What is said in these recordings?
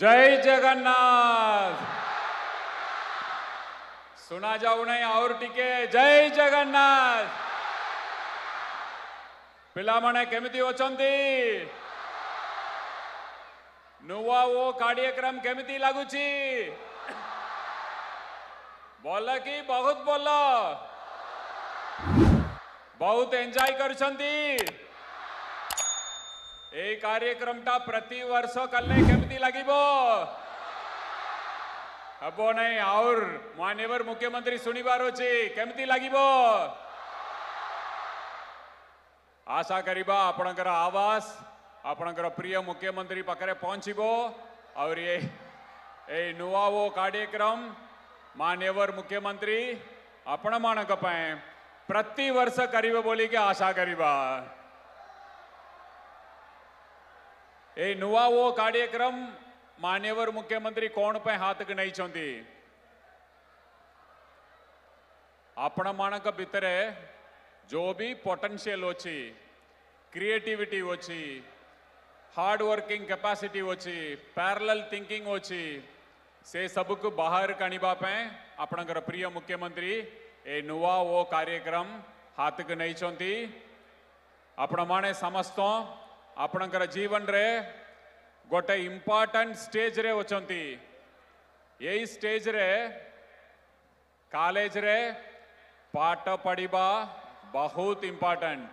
जय जगन्नाथ सुना जाऊ नहीं और टीके जय जगन्नाथ पिलामणे केमिति अच्छी नुआ ओ कार्यक्रम केमती लगुची बोल कि बहुत बोल बहुत एंजॉय कर कार्यक्रम टा प्रति वर्ष कले कमी लगे हम ना और मानवर मुख्यमंत्री शुणवार अच्छे कमी लगे आशा कर आवास आपणकर प्रिय मुख्यमंत्री पाखे पहुँचबो और ये ये नुआ वो कार्यक्रम मानवर मुख्यमंत्री आपण मान प्रति वर्ष करेंगे बोलिक आशा करवा એ નુવા વો કાર્યક્રમ માન્યવર મુખ્યમંત્રી કોણ પણ હાથ ગણાઈଛନ୍ତି ଆପଣମାନଙ୍କ ଭିତରେ ଯେଉଁ ବି ପୋଟେନ୍ସିଆଲ୍ ଅଛି କ୍ରିଏଟିଭିଟି ଅଛି ହାର୍ଡ଼ ୱାର୍କିଂ କାପାସିଟି ଅଛି ପ୍ୟାରାଲାଲ୍ ଥିଙ୍କିଂ ଅଛି ସେ ସବୁକୁ ବାହାର କାଣିବା ପାଇଁ ଆପଣଙ୍କର ପ୍ରିୟ ମୁଖ୍ୟମନ୍ତ୍ରୀ ଏ ନୂଆ ଓ କାର୍ଯ୍ୟକ୍ରମ ହାତକୁ ନେଇଛନ୍ତି ଆପଣମାନେ ସମସ୍ତ ଆପଣଙ୍କର ଜୀବନରେ ଗୋଟେ ଇମ୍ପୋର୍ଟାଣ୍ଟ ଷ୍ଟେଜ୍ରେ ଅଛନ୍ତି ଏଇ ଷ୍ଟେଜ୍ରେ କାଲେଜରେ ପାଠ ପଢ଼ିବା ବହୁତ ଇମ୍ପୋର୍ଟାଣ୍ଟ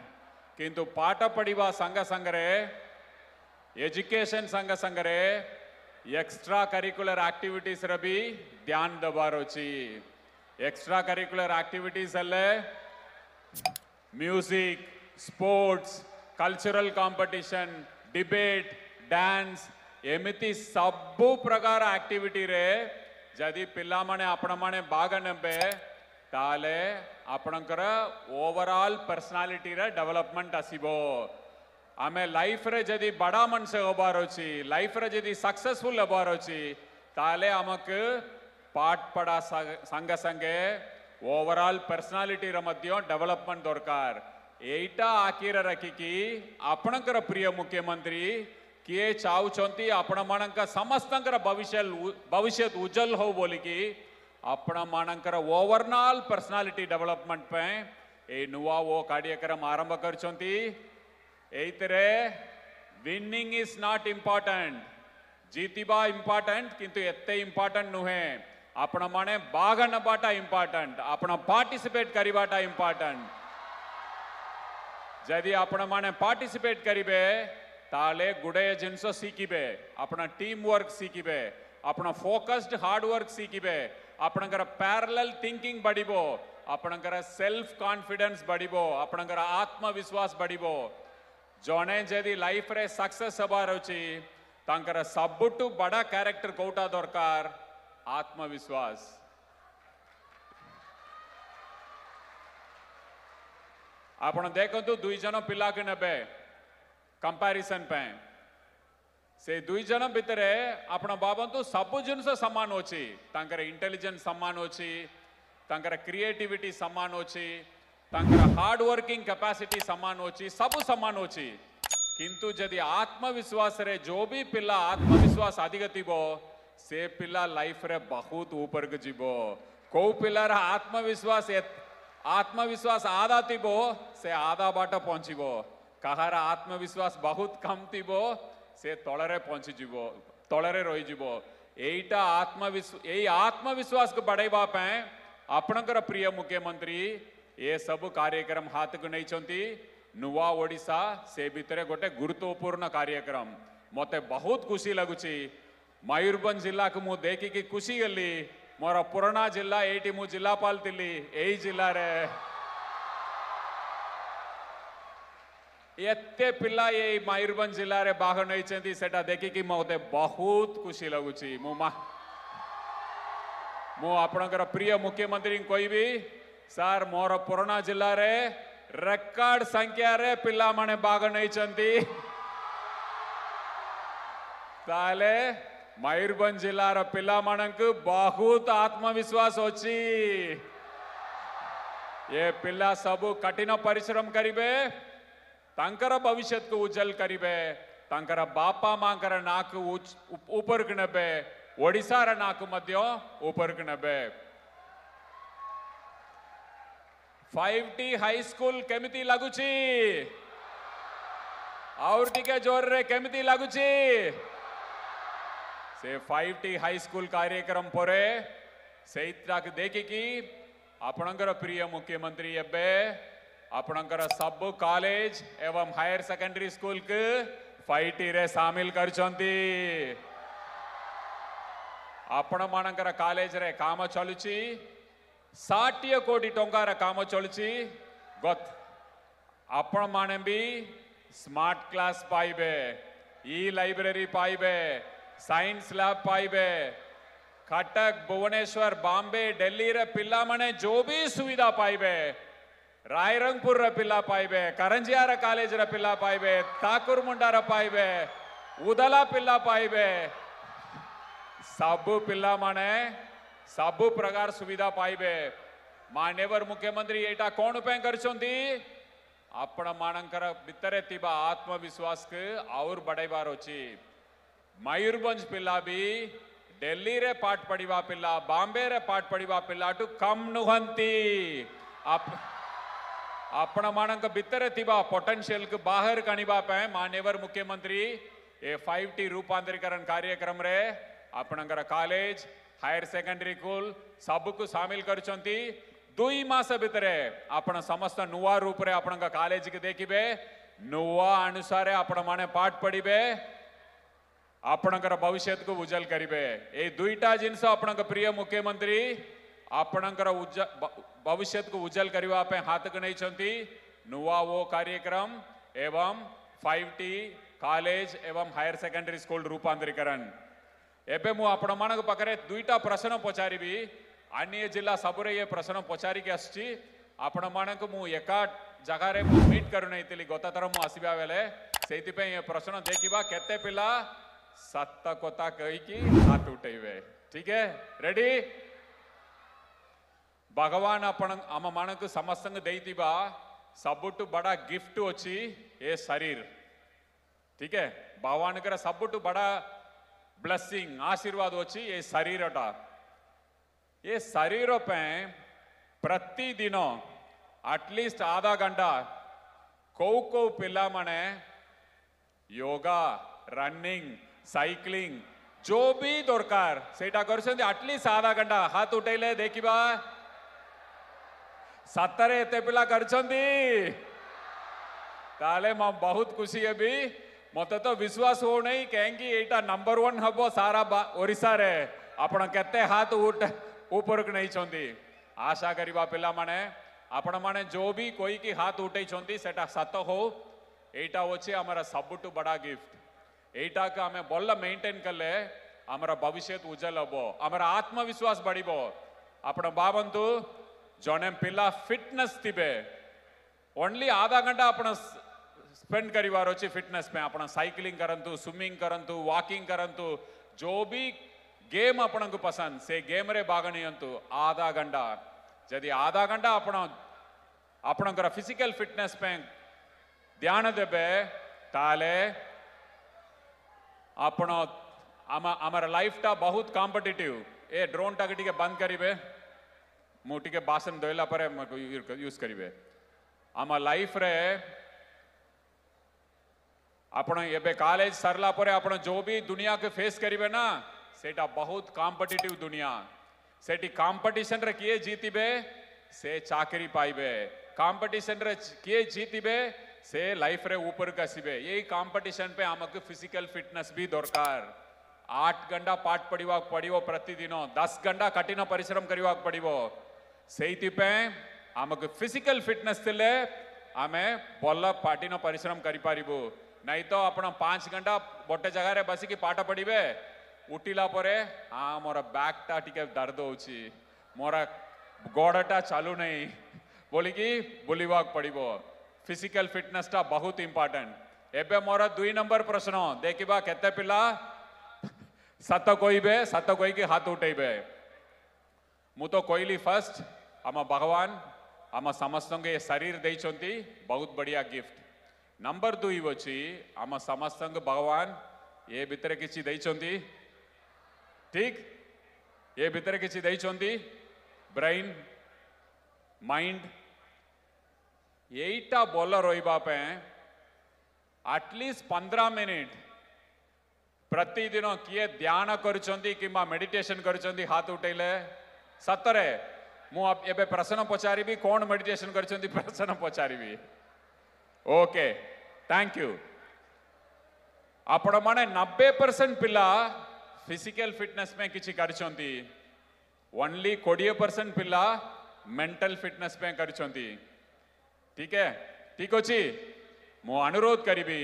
କିନ୍ତୁ ପାଠ ପଢ଼ିବା ସାଙ୍ଗେ ସାଙ୍ଗରେ ଏଜୁକେସନ୍ ସାଙ୍ଗେ ସାଙ୍ଗରେ ଏକ୍ସଟ୍ରା କରିକୁଲାର ଆକ୍ଟିଭିଟିସ୍ର ବି ଧ୍ୟାନ ଦେବାର ଅଛି ଏକ୍ସଟ୍ରା କରିକୁଲାର ଆକ୍ଟିଭିଟିସ୍ ହେଲେ music sports cultural competition debate dance एमती सब प्रकार एक्टिविटी रे जदि पिलाने आपण भाग ने ताले आपणकर ओवरऑल पर्सनालिटी रे डेवलपमेंट आसीबो आमे लाइफ रे जदि बड़ा मनसे होबार अछि लाइफ रे जदि सक्सेसफुल होबार अछि ताले आमक पाठ पढ़ा संगे संगे ओवरऑल पर्सनालिटी रे डेवलपमेंट दरकार एटा आखिर रखिकी आपणकर प्रिय मुख्यमंत्री किए चाहते आपण मान समस्त भविष्य भविष्य उज्जवल हो बोल कि आपण मानकर ओवरऑल पर्सनालिटी डेवलपमेंट पे नुआ वो कार्यक्रम आरंभ कर विनिंग इज नॉट इंपोर्टेंट जीतवा इंपोर्टेंट किंतु एत इंपोर्टेंट नुहे आपण मैने भाग नाटा इंपोर्टेंट आपण पार्टिसिपेट करवाटा इंपोर्टेंट जदि आपने पार्टिसिपेट करे ताले गुडे जिनस सीखे अपना टीम वर्क सीखे अपना फोकस्ड हार्ड वर्क सीखे अपन पैरेलल थिंकिंग बढ़ो अपन सेल्फ कॉन्फिडेंस बढ़ो अपन आत्मविश्वास बढ़ो जड़े जदि लाइफ रे सक्सेस हबार अछि तांकर सबटु बड़ा कैरेक्टर कोटा दरकार आत्मविश्वास ଆପଣ ଦେଖନ୍ତୁ ଦୁଇ ଜଣ ପିଲାକୁ ନେବେ କମ୍ପାରିଜନ୍ ପାଇଁ ସେ ଦୁଇ ଜଣ ଭିତରେ ଆପଣ ଭାବନ୍ତୁ ସବୁ ଜିନିଷ ସମାନ ଅଛି ତାଙ୍କର ଇଣ୍ଟେଲିଜେନ୍ସ ସମାନ ଅଛି ତାଙ୍କର କ୍ରିଏଟିଭିଟି ସମାନ ଅଛି ତାଙ୍କର ହାର୍ଡ ୱାର୍କିଂ କାପାସିଟି ସମାନ ଅଛି ସବୁ ସମାନ ଅଛି କିନ୍ତୁ ଯଦି ଆତ୍ମବିଶ୍ୱାସରେ ଯୋଉ ବି ପିଲା ଆତ୍ମବିଶ୍ୱାସ ଅଧିକ ଥିବ ସେ ପିଲା ଲାଇଫରେ ବହୁତ ଉପରକୁ ଯିବ କେଉଁ ପିଲାର ଆତ୍ମବିଶ୍ୱାସ आत्मविश्वास आधा तिबो से आधा बाट पहुंचीबो कहार आत्मविश्वास बहुत कम तिबो से तलरे पहुंचीबो तलरे रहीजीबो एटा आत्मविश्वास यही आत्मविश्वास को बढ़ेबा पे आपणकर प्रिय मुख्यमंत्री ये सब कार्यक्रम हाथ को नहीं नुआ ओडिशा से भितर गोटे गुरुत्वपूर्ण कार्यक्रम मत बहुत खुशी लगुच मयूरभ जिला को मुझे देखिकी खुशी गली मोर पुराणा जिला ये मुझे जिलापाल थी यही जिले ये पिला ये मयूरभ जिले भाग नई से देखिकी मत बहुत खुशी लगुच मु प्रिय मुख्यमंत्री कह भी सार मोर पुराणा जिले में रेकर्ड संख्य पाने भाग नहीं मयूरभ जिल ಪಿಲ್ಲ ಮಣಂಕ್ ಬಹುತ್ ಆತ್ಮವಿಶ್ವಾಸ ಹೊಚ್ಚಿ ये पिल्ला सब कठिन परिश्रम करीबे तंकर भविष्य को उज्जवल करीबे तंकर बापा मांकर नाक ऊपर गणबे ओडिशा नाक मध्य ऊपर गणबे 5टी हाई स्कूल केमिति लागुची और टिके जोर रे केमिति लागुची से 5ಟಿ ಹೈ ಸ್ಕೂಲ್ ಕಾರ್ಯಕ್ರಮ ಪೊರೆ ಸೈತ್ರಾಕ ದೇಕಿಕಿ આપણંગರ ಪ್ರಿಯ ಮುಖ್ಯಮಂತ್ರಿ ಎಬ್ಬೆ આપણંગರ ಸಬ್ಬ ಕಾಲೇಜ್ एवं ಹೈಯರ್ ಸೆಕೆಂಡರಿ ಸ್ಕೂಲ್ ಕ 5ಟಿ ರೆ ಶಾಮಿಲ್ ಕರ್ಚಂತಿ આપણମାନଙ୍କର କଲେଜରେ କାମ ଚାଲୁଛି ଷାଠିଏ କୋଟି ଟଙ୍କାର କାମ ଚାଲୁଛି ଗତ ଆପଣମାନେ ବି ସ୍ମାର୍ଟ କ୍ଲାସ୍ ପାଇବେ ଇ ଲାଇବ୍ରେରୀ ପାଇବେ ಸೈನ್ಸ್ ಲ್ಯಾಬ್ ಪಾಯಿವೆ ಕಟಕ್ ಭುವನೇಶ್ವರ್ ಬಾಂಬೆ ಡೆಲ್ಲಿ ರ ಪಿಲ್ಲಾ ಮನೆ ಜೋಬಿ ಸುವಿಧಾ ಪಾಯಿವೆ ರಾಯರಂಗ್ಪುರ್ ರ ಪಿಲ್ಲಾ ಪಾಯಿವೆ ಕರಂಜಿಯಾರ ಕಾಲೇಜ್ ರ ಪಿಲ್ಲಾ ಪಾಯಿವೆ ಠಾಕೂರ್ ಮುಂಡಾರ ಪಾಯಿವೆ ಉದಲಾ ಪಿಲ್ಲಾ ಪಾಯಿವೆ સાબુ પિલ્લામાણે સાબુ પ્રકાર સુવિધા પાઇબે માન્યવર મુખ્યમંત્રી એટા કોણ ಉಪಯೋಗ કરચોંદી આપણ માણંકર ભીતરે તીબા આત્મવિશ્વાસક આવર બડૈવારોચી ಮಯೂರ್ಭಂಜ್ ಪಿಲ್ಲ ಬಿ ಡೆಲ್ಲಿ ರೇ ಪಾಠ ಪಡಿವಾ ಪಿಲ್ಲ ಬಾಂಬೆ ರೇ ಪಾಠ ಪಡಿವಾ ಪಿಲ್ಲ ಟು ಕಮ್ ನುಹಂತಿ આપણ માણંક ભીતરે થવા પોટેન્શિયલ બહાર કણવા પે માનેવર મુખ્યમંત્રી એ ફાઇવ ટી રૂપાંતરીકરણ કાર્યક્રમ રે આપણંકર ಕಾಲೇಜ್ હાયર સેકેન્ડરી સ્કૂલ સબકુ સામેલ કરચંતિ ଦୁଇ ମାସ ଭିତରେ ଆପଣ ସମସ୍ତ ନୂଆ ରୂପରେ ଆପଣଙ୍କ କଲେଜକୁ ଦେଖିବେ ନୂଆ ଅନୁସାରେ ଆପଣମାନେ ପାଠ ପଢ଼ିବେ આપણકર ભવિષ્યતકુ ઉજ્જલ કરીબે એ દુઇટા જિનિષ આપણક પ્રિય મુખ્યમંત્રી આપણકર ભવિષ્યતકુ ઉજ્જલ કરવા પાઈ હાથક નેઈચંતિ નુવાઓ કાર્યક્રમ એવં 5ટી ಕಾಲೇಜ್ ಎಂ ಹೈಯರ್ ಸೆಕೆಂಡರಿ ಸ್ಕೂಲ್ ರೂಪಾಂತರೀಕರಣ ಎಬೆ ಮು ಆಪಣ ಮಾನಕ ಪಕರೆ ದುଇଟା ಪ್ರಶ್ನ ಪಚಾರಿಬಿ ಅನ್ಯ ಜಿಲ್ಲಾ ಸಬುರೆ ಈ ಪ್ರಶ್ನ ಪಚಾರಿಕೆ ಆಸಿଛି ಆಪಣ ಮಾನಕ ಮು ಏಕಾ ಜಾಗಾರೆ ಮು ಮೀಟ್ ಕರುನೈತಿಲಿ ಗತ ತರ ಮು ಆಸಿಬಾ ಬೆಲೆ ಸೇತಿಪೈ ಈ ಪ್ರಶ್ನ ದೇಖಿಬಾ ಕೆತ್ತೆ ಪಿಲ್ಲಾ सत्ता कोता कही की हाथ उठे हुए ठीक है रेडी భగవాన్ అప్పన అమ్మ మనకు సమస్తంగా దైతిబా సబ్బుట్టు బడా గిఫ్ట్ వచ్చి ఏ శరీర్ ठीके భగవాన్ గారు సబ్బుట్టు బడా బ్లెస్సింగ్ ఆశీర్వాద వచ్చి ఏ శరీర్ అట ఏ శరీర పై ప్రతిదినం అట్లీస్ట్ ఆధా గంట కౌ కౌ పిల్లమనే యోగా రన్నింగ్ साइक्लिंग जो भी দরকার সেটা করছந்தி অন্তত आधा घंटा হাত উঠাইলে দেখিবা সাতারে তেপলা করছந்தி কালে মা বহুত খুশি হে ভি মত তো বিশ্বাস হো নাই কেങ്കി এটা নাম্বার 1 হবো সারা ওড়িসারে आपण কেতে হাত উঠ উপরক নাই ছந்தி আশা করিবা পেলা মানে आपण মানে জও বি কোই কি হাত উঠাই ছந்தி সেটা সাতো হো এটা ওছে আমরা সবটু বড় গিফট एटाक आम बोल मेंटेन कले आमर भविष्य उज्जवल हम आमर आत्मविश्वास बढ़ आपण बाबंतु जड़े पिला फिटनेस थे ओनली आधा घंटा आपण स्पेंड करिवार अच्छे फिटनेस में आपण साइकिलिंग करंतु स्विमिंग करंतु वॉकिंग करंतु जो भी गेम आपण को पसंद से गेम रे बागणीयंतु आधा घंटा यदि आधा घंटा आपण आपण फिजिकल फिटनेस पे ध्यान देबे ताले अपन आमर लाइफटा बहुत कॉम्पिटिटिव ए ड्रोन टा के बंद करे मुझे बासन धोला यूज करे आम लाइफ रे एबे कॉलेज सरला परे आप जो भी दुनिया के फेस करे ना से बहुत कॉम्पिटिटिव दुनिया से कंपटीशन रे किए जीतबे से चाकरी पाइबे कंपटीशन रे किए जीतबे से लाइफ रे ऊपर का सिबे यही कंपटीशन पे हमको फिजिकल फिटनेस भी दरकार आठ घंटा पाठ पढ़िवा पढ़िवो प्रतिदिनो दस घंटा कठिन परिश्रम करिवा पड़िवो ସେଇଥିପାଇଁ ଆମକୁ ଫିଜିକାଲ ଫିଟନେସ୍ ଥିଲେ ଆମେ ଭଲ ପାଠିନ ପରିଶ୍ରମ କରିପାରିବୁ ନାଇଁ ତ ଆପଣ ପାଞ୍ଚ ଘଣ୍ଟା ଗୋଟେ ଜାଗାରେ ବସିକି ପାଠ ପଢ଼ିବେ ଉଠିଲା ପରେ ହଁ ମୋର ବ୍ୟାକ୍ଟା ଟିକେ ଦର୍ଦ ହେଉଛି ମୋର ଗୋଡ଼ଟା ଚାଲୁନାହିଁ ବୋଲିକି ବୁଲିବାକୁ ପଡ଼ିବ फिजिकल फिटनेस टा बहुत इम्पोर्टेंट एबे मोर दुई नंबर प्रश्न देखिबा केते पिला सत कोइबे सत कोइ के हाथ उठेबे मु तो कोइली फर्स्ट आम भगवान आम समस्त के शरीर दे बहुत बढ़िया गिफ्ट नंबर दुई अच्छी आम समस्त भगवान ये भितर किसी दे ठीक ये भितर किसी दे ब्रेन माइंड यहीटा बॉलर रोईबापे आटलिस्ट पंद्रह मिनिट प्रतिदिन किए ध्यान करा मेडिटेसन कर हाथ उठेले सतरे मुझे प्रश्न पचार कौन मेडिटेसन कर प्रश्न पचार ओके थैंक यू आप नब्बे परसेंट पिला फिजिकल फिटनेस में किसी कर ओनली कोड़े परसेंट पिला मेंटल फिटनेस में कर ठीक है ठीक हो ची मो अनुरोध करीबी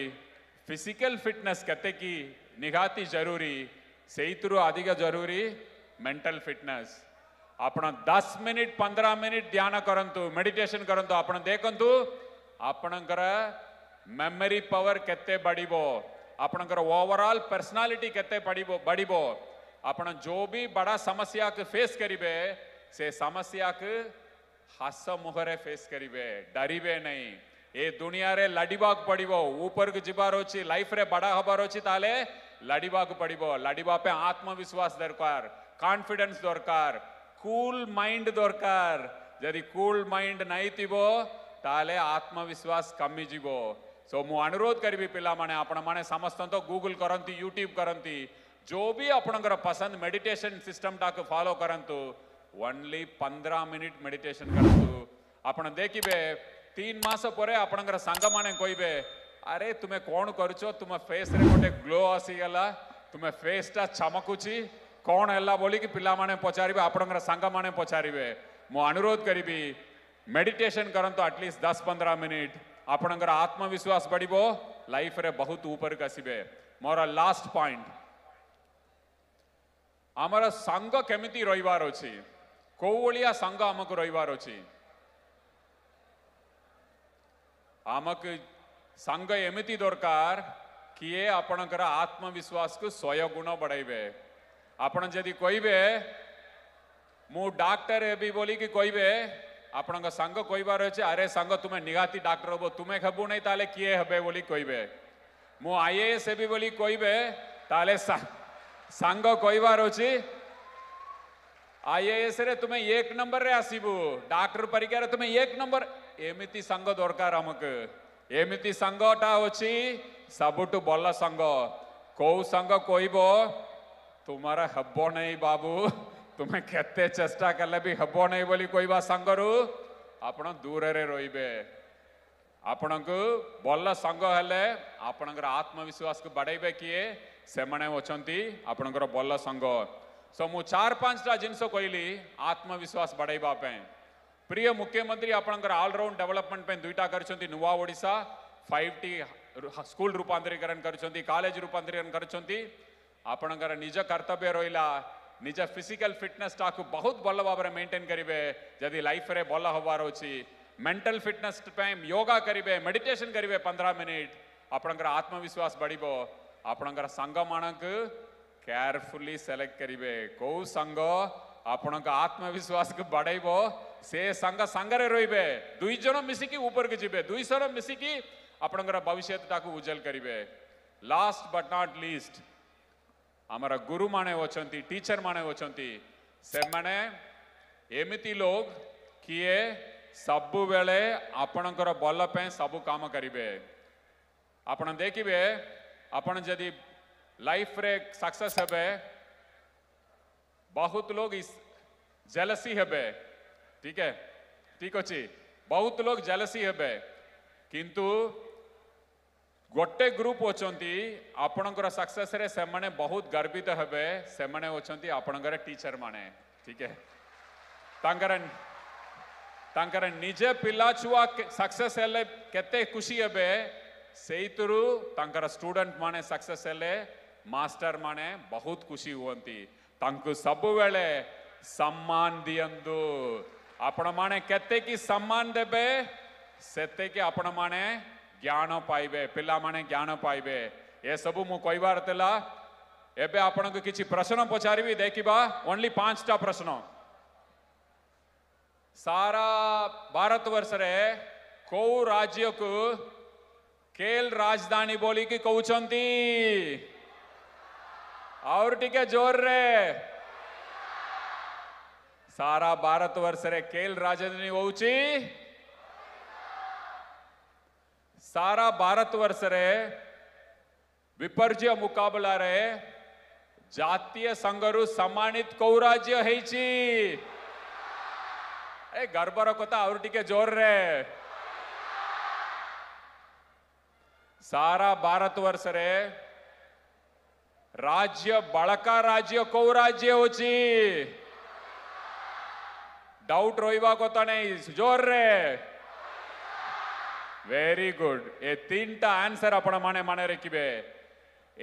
ಫಿಸಿಕಲ್ ಫಿಟ್ನೆಸ್ ಕತೆಕಿ ನಿಘಾತಿ ಜರೂರಿ ಸೈತರು ಅಧಿಕ ಜರೂರಿ ಮೆಂಟಲ್ ಫಿಟ್ನೆಸ್ ଆପଣ ଦଶ ମିନିଟ୍ ପନ୍ଦର ମିନିଟ୍ ଧ୍ୟାନ କରନ୍ତୁ ମେଡିଟେସନ୍ କରନ୍ତୁ ଆପଣ ଦେଖନ୍ତୁ ଆପଣଙ୍କର ମେମୋରି ପାୱାର କେତେ ବଢ଼ିବ ଆପଣଙ୍କର ଓଭରଅଲ୍ ପର୍ସନାଲିଟି କେତେ ବଢ଼ିବ ବଢ଼ିବ ଆପଣ ଯେଉଁ ବି ବଡ଼ ସମସ୍ୟାକୁ ଫେସ୍ କରିବେ ସେ ସମସ୍ୟାକୁ હાસ્ય મોહરે ફેસ કરીબે ડરીબે નહીં એ દુનિયારે લડીબાગ પડીબો ઉપરకు జిబారోచి లైఫ్ రే బడా హబారోచి తాలే లడిబాగ్ పడిబో లడిబా పే ఆత్మవిశ్వాస్ దొరకార్ కాన్ఫిడెన్స్ దొరకార్ కూల్ మైండ్ దొరకార్ జది కూల్ మైండ్ నైతిబో తాలే ఆత్మవిశ్వాస్ కమ్మి జీబో సో હું અનુરોધ કરવી પેલા મને આપણા મને સમસ્ત તો ગૂગલ કરંતી યુટ્યુબ કરંતી જો બી આપણଙ୍କର પસંદ મેડિટેશન સિસ્ટમ ટાક ફોલો કરંતું ಒನ್ಲಿ ಪಂದ್ರ ಮಿನಿಟ್ ಮೆಡಿಟೇಷನ್ ಕಳಿಸು आपण तीन मास पर आपणकर सांग माने कहबे अरे तुम्हें कौन करचो तुम फेस रे गोटे ग्लो आसीगला तुम्हें फेसटा चमकुची कौन है बोली कि पिला पचारे आपणकर सांग माने पचारे मो करी मेडिटेशन करंतु आटलिस्ट दस पंद्रह मिनिट आपणकर आत्मविश्वास बढ़ो लाइफ रे बहुत ऊपर आसबे मोर लास्ट पॉइंट आमर संग केमी रही કોવળિયા સંઘ આમક રવિવાર અછી આમક સંઘ એમિતિ દરકાર કિએ આપણકર આત્મવિશ્વાસકુ સ્વય ગુણ બઢાઇબે આપણ જદી કહીબે ମୁଁ ଡାକ୍ତର ହେବି ବୋଲିକି କହିବେ ଆପଣଙ୍କ ସାଙ୍ଗ କହିବାର ଅଛି ଆରେ ସାଙ୍ଗ ତୁମେ ନିହାତି ଡାକ୍ତର ହବ ତୁମେ ହେବୁ ନାହିଁ ତାହେଲେ କିଏ ହେବେ ବୋଲି କହିବେ ମୁଁ ଆଇଏଏସ୍ ହେବି ବୋଲି କହିବେ ତାହେଲେ ସାଙ୍ଗ କହିବାର ଅଛି ಐಎಎಸ್ರೆ ತುಮೆ ಏಕ್ ನಂಬರ್ ರೇ ಹಸಿಬು ಡಾಕ್ಟರ್ ಪರಿಗಾರ ತುಮೆ ಏಕ್ ನಂಬರ್ ಎಮಿತಿ ಸಂಘ ದೊರಕಾರ ಅಮಕ್ ಎಮಿತಿ ಸಂಘಟ ಅಚ್ಚಿ ಸಬುಟು ಬಲ್ಲ ಸಂಘ କୋଉ ସାଙ୍ଗ କହିବ ତୁମର ହେବ ନାହିଁ ବାବୁ ତୁମେ କେତେ ଚେଷ୍ଟା କଲେ ବି ହେବ ନାହିଁ ବୋଲି କହିବା ସାଙ୍ଗରୁ ଆପଣ ଦୂରରେ ରହିବେ ଆପଣଙ୍କୁ ଭଲ ସାଙ୍ଗ ହେଲେ ଆପଣଙ୍କର ଆତ୍ମବିଶ୍ୱାସକୁ ବଢ଼ାଇବେ କିଏ ସେମାନେ ଅଛନ୍ତି ଆପଣଙ୍କର ଭଲ ସାଙ୍ଗ ಸೊ ಚಾರ್ ಪಾಂಚ್ ಜಿನ್ಸೋ ಕೊಯ್ಲಿ ಆತ್ಮವಿಶ್ವಾಸ ಬಡೈಬಾ ಪೈ ಪ್ರಿಯ ಮುಖ್ಯಮಂತ್ರಿ ଆପଣଙ୍କର ଅଲରାଉଣ୍ଡ ଡେଭଲପମେଣ୍ଟ ପାଇଁ ଦୁଇଟା କରିଛନ୍ତି ନୂଆ ଓଡ଼ିଶା ଫାଇଭ୍ ଟି ସ୍କୁଲ ରୂପାନ୍ତରୀକରଣ କରିଛନ୍ତି କଲେଜ ରୂପାନ୍ତରୀକରଣ କରିଛନ୍ତି ଆପଣଙ୍କର ନିଜ କର୍ତ୍ତବ୍ୟ ରହିଲା ନିଜ ଫିଜିକାଲ ଫିଟନେସଟାକୁ ବହୁତ ଭଲ ଭାବରେ ମେଣ୍ଟେନ୍ କରିବେ ଯଦି ଲାଇଫରେ ଭଲ ହେବାର ଅଛି ମେଣ୍ଟାଲ ଫିଟନେସ୍ ପାଇଁ ୟୋଗା କରିବେ ମେଡିଟେସନ୍ କରିବେ ପନ୍ଦର ମିନିଟ୍ ଆପଣଙ୍କର ଆତ୍ମବିଶ୍ୱାସ ବଢ଼ିବ ଆପଣଙ୍କର ସାଙ୍ଗମାନଙ୍କୁ केरफुल सेलेक्ट करेंगे कौ संघ आपण आत्मविश्वास को बढ़ेब से संघ संगे रे दुईज मिसिक ऊपर को जब दुईश मिसिकी आपणकर भविष्य उज्जवल करेंगे लास्ट बट नॉट लिस्ट आमर गुरु मैंने टीचर मैंने से मैंने एमती लोग किए सब बेले आपणकर भलप सब कम करेंगे आपण देखिए आपण जदि लाइफ रे सक्सेस हे बहुत लोग इस जेलसी हे ठीक है ठीक अच्छे बहुत लोग जेलसी हे किंतु गोटे ग्रुप अच्छा आपणकर सक्सेस रे से मने बहुत गर्वित हे से अच्छा आपणकर टीचर माने ठीक है तांकर तांकर निजे पिला छुआ सक्सेस हेले केते खुशी हे ସେଇଥିରୁ ତାଙ୍କର ଷ୍ଟୁଡେଣ୍ଟ ମାନେ ସକ୍ସେସ୍ ହେଲେ मास्टर माने बहुत खुशी हुवंती तंकु सब वेले सम्मान दियंदु आपण माने कहते कि सम्मान देबे सेते के आपण माने ज्ञान पाइबे पिला माने ज्ञान पाइबे ये सब मु कहबार थिला एबे आपण को किछि प्रश्न पचारबी देखिबा ओनली पांचटा प्रश्न सारा भारत वर्ष रे को राज्य को केल राजधानी बोली की कहते और टीके जोर रे सारा भारत वर्ष रे केल राजधानी होउची सारा भारत वर्ष रे विपर्जय मुकाबला रे जातीय संघर सम्मानित कौराज्य हेची ए गर्वर कथा और टिके जोर रे सारा भारत वर्ष रे राज्य बड़का राज्य कौ राज्य होची डाउट रोईवा को तो नहीं जोर रे वेरी गुड ये तीन टा आंसर अपना माने माने रखिबे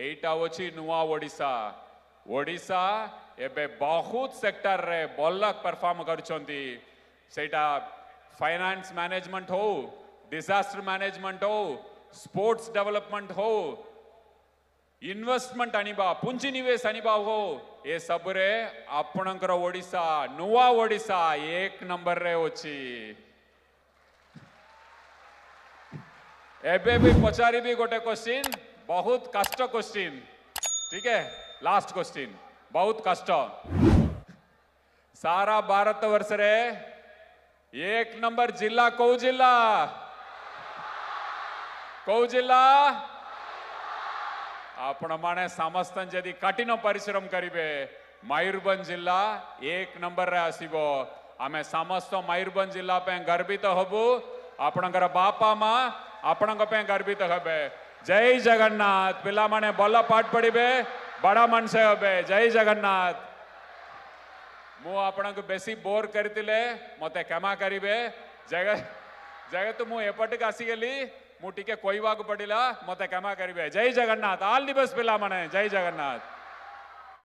एटा होची नुआ ओडिशा ओडिशा एबे बहुत सेक्टर रे बल्लक परफॉर्म करछंती सेटा फाइनेंस मैनेजमेंट हो डिजास्टर मैनेजमेंट हो स्पोर्ट्स डेवलपमेंट हो इन्वेस्टमेंट अनिबा पूंजी निवेश अनिबा हो ये सब रे आपणकर ओडिशा नुआ ओडिशा एक नंबर रे अच्छी एबे भी पचारी भी गोटे क्वेश्चन बहुत कष्ट क्वेश्चन ठीक है लास्ट क्वेश्चन बहुत कष्ट सारा भारत वर्ष रे एक नंबर जिला कौ जिला कौ जिला આ પ્રમાણે સામસ્તન જેદી કાટીનો પરિશ્રમ કરીબે મયુરભંજ જિલ્લા એક નંબર રે આસીબો આમે સામસ્ત મયુરભંજ જિલ્લા પે ગર્વિત હબુ આપણંકર બાપામાં આપણંક પે ગર્વિત હબે જય જગન્નાથ પિલામાને બલ પાઠ પડીબે બડા મનસે હબે જય જગન્નાથ ମୁଁ ଆପଣଙ୍କୁ ବେଶୀ ବୋର୍ କରିଥିଲେ ମୋତେ କ୍ଷମା କରିବେ ଯେହେତୁ ମୁଁ ଏପଟକୁ ଆସିଗଲି ಮುಟಿಕೆ ಕೊಯ್ವಾಗ ಪಡಿಲ್ಲ ಮತ್ತೆ ಕಮ ಕರಿಬೆ ಜೈ ಜಗನ್ನಾಥ್ ಆಲ್ ದಿ ಬೆಸ್ಟ್ ಪಿಲ್ಲ ಮನೆ ಜೈ ಜಗನ್ನಾಥ್